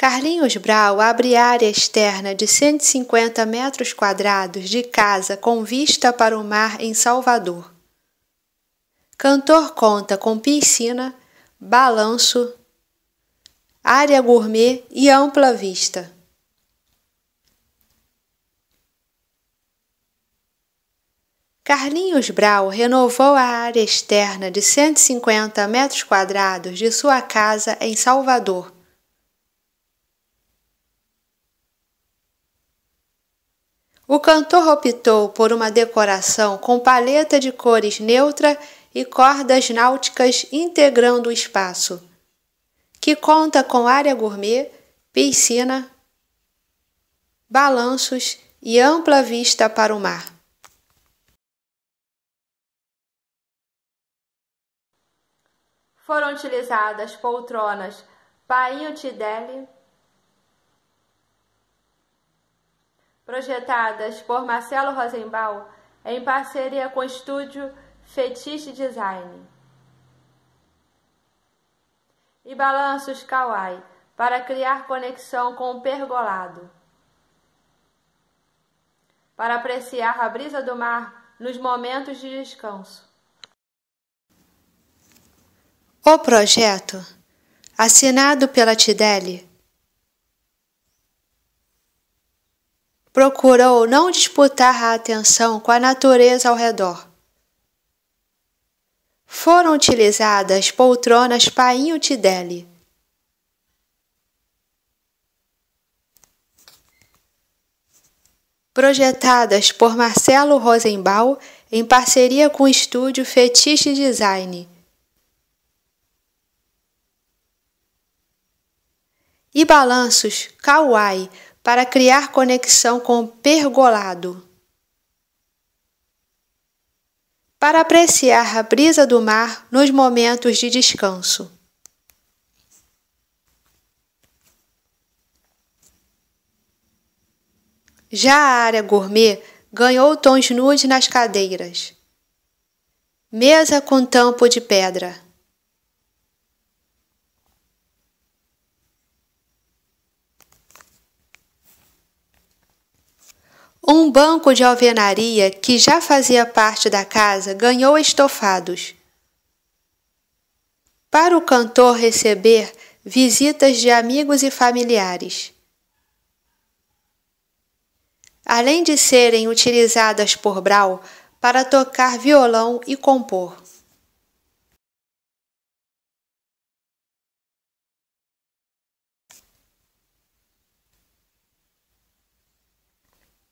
Carlinhos Brau abre área externa de 150 metros quadrados de casa com vista para o mar em Salvador. Cantor conta com piscina, balanço, área gourmet e ampla vista. Carlinhos Brau renovou a área externa de 150 metros quadrados de sua casa em Salvador O cantor optou por uma decoração com paleta de cores neutra e cordas náuticas integrando o espaço, que conta com área gourmet, piscina, balanços e ampla vista para o mar. Foram utilizadas poltronas Painho Tidelli, projetadas por Marcelo Rosenbaum em parceria com o estúdio Fetiche Design. E balanços kawaii para criar conexão com o pergolado. Para apreciar a brisa do mar nos momentos de descanso. O projeto, assinado pela Tideli, procurou não disputar a atenção com a natureza ao redor. Foram utilizadas poltronas painho Tidelli. Projetadas por Marcelo Rosenbaum em parceria com o estúdio Fetiche Design. E balanços Kawaii para criar conexão com o pergolado. Para apreciar a brisa do mar nos momentos de descanso. Já a área gourmet ganhou tons nude nas cadeiras. Mesa com tampo de pedra. Um banco de alvenaria que já fazia parte da casa ganhou estofados. Para o cantor receber visitas de amigos e familiares. Além de serem utilizadas por Brau para tocar violão e compor.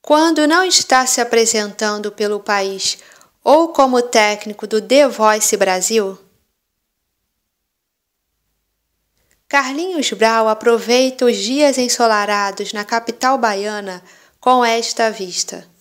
quando não está se apresentando pelo país ou como técnico do The Voice Brasil? Carlinhos Brau aproveita os dias ensolarados na capital baiana com esta vista.